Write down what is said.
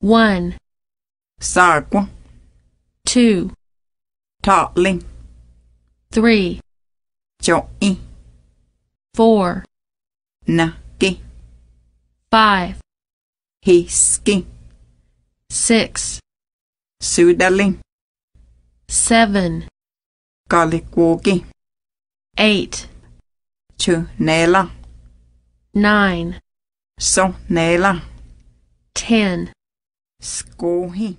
One. Sarqua. Two. Totling. Three. Join. Four. Naki. Five. Hiski. Six. Sudaling. Seven. Kalikuki. Eight. Chunela. Nine. Sonela. Ten. escorre